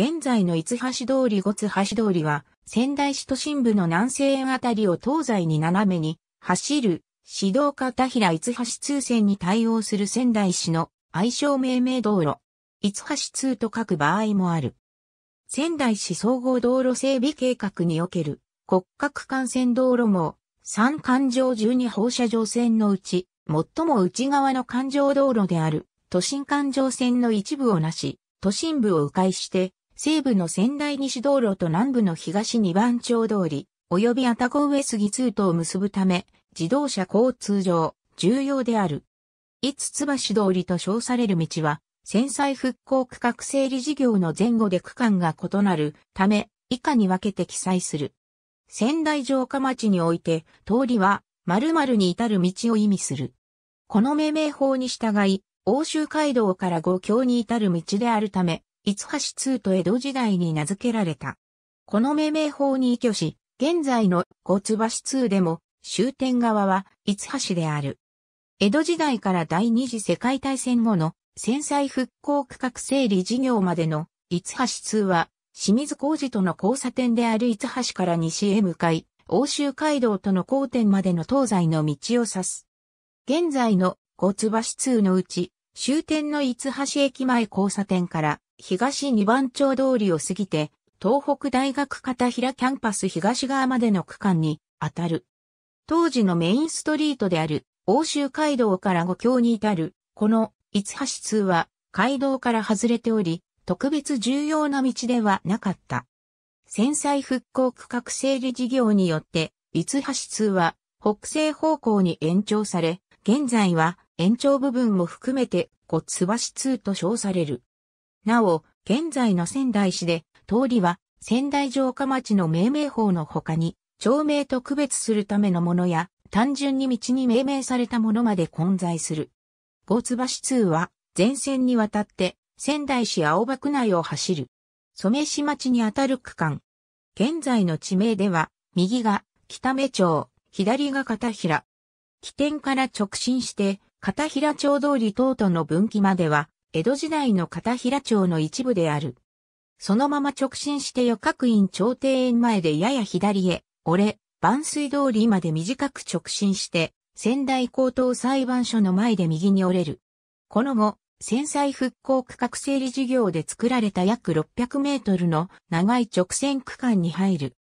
現在の五橋通り五津橋通りは、仙台市都心部の南西園あたりを東西に斜めに、走る、市道片平五橋通線に対応する仙台市の愛称命名道路。五橋通と書く場合もある。仙台市総合道路整備計画における骨格幹線道路網、三環状12放射状線のうち、最も内側の環状道路である、都心環状線の一部をなし、都心部を迂回して、西部の仙台西道路と南部の東二番町通り、及び愛宕上杉通とを結ぶため、自動車交通上、重要である。五つ橋通りと称される道は、戦災復興区画整理事業の前後で区間が異なるため、以下に分けて記載する。仙台城下町において、通りは、〇〇に至る道を意味する。この命名法に従い、欧州街道から五峡に至る道であるため、五橋通と江戸時代に名付けられた。この命名法に依拠し、現在の五橋通でも終点側は五橋である。江戸時代から第二次世界大戦後の戦災復興区画整理事業までの五橋通は清水工事との交差点である五橋から西へ向かい、欧州街道との交点までの東西の道を指す。現在の五橋通のうち終点の五橋駅前交差点から東二番町通りを過ぎて、東北大学片平キャンパス東側までの区間に当たる。当時のメインストリートである欧州街道から五橋に至る、この五橋通は街道から外れており、特別重要な道ではなかった。戦災復興区画整理事業によって、五橋通は北西方向に延長され、現在は延長部分も含めて五橋通と称される。なお、現在の仙台市で、通りは仙台城下町の命名法の他に、町名と区別するためのものや、単純に道に命名されたものまで混在する。大津橋通は、全線にわたって、仙台市青葉区内を走る。染市町にあたる区間。現在の地名では、右が北目町、左が片平。起点から直進して、片平町通り等々の分岐までは、江戸時代の片平町の一部である。そのまま直進して予角院朝廷園前でやや左へ、俺、万水通りまで短く直進して、仙台高等裁判所の前で右に折れる。この後、戦災復興区画整理事業で作られた約600メートルの長い直線区間に入る。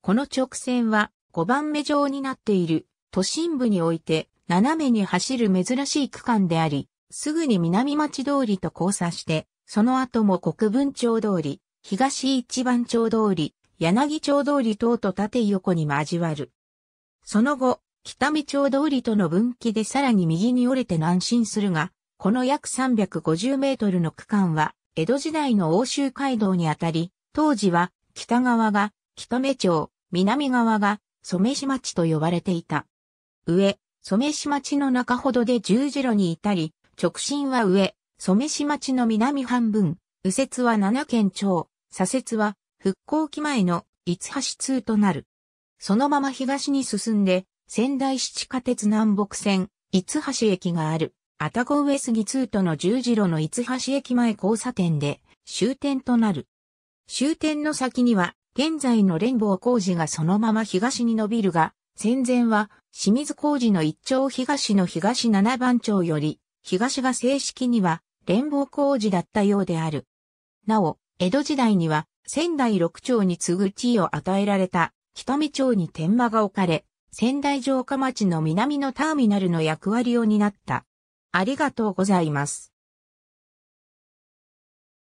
この直線は5番目状になっている都心部において斜めに走る珍しい区間であり、すぐに南町通りと交差して、その後も国分町通り、東一番町通り、柳町通り等と縦横に交わる。その後、北見町通りとの分岐でさらに右に折れて南進するが、この約350メートルの区間は、江戸時代の欧州街道にあたり、当時は北側が北目町、南側が染市町と呼ばれていた。上、染市町の中ほどで十字路にいたり、直進は上、染市町の南半分、右折は七県町、左折は復興期前の五橋通となる。そのまま東に進んで、仙台市地下鉄南北線、五橋駅がある、愛宕上杉通との十字路の五橋駅前交差点で終点となる。終点の先には、現在の連合工事がそのまま東に伸びるが、戦前は清水工事の一丁東の東七番町より東が正式には連邦工事だったようである。なお、江戸時代には仙台六町に次ぐ地位を与えられた北見町に天満が置かれ、仙台城下町の南のターミナルの役割を担った。ありがとうございます。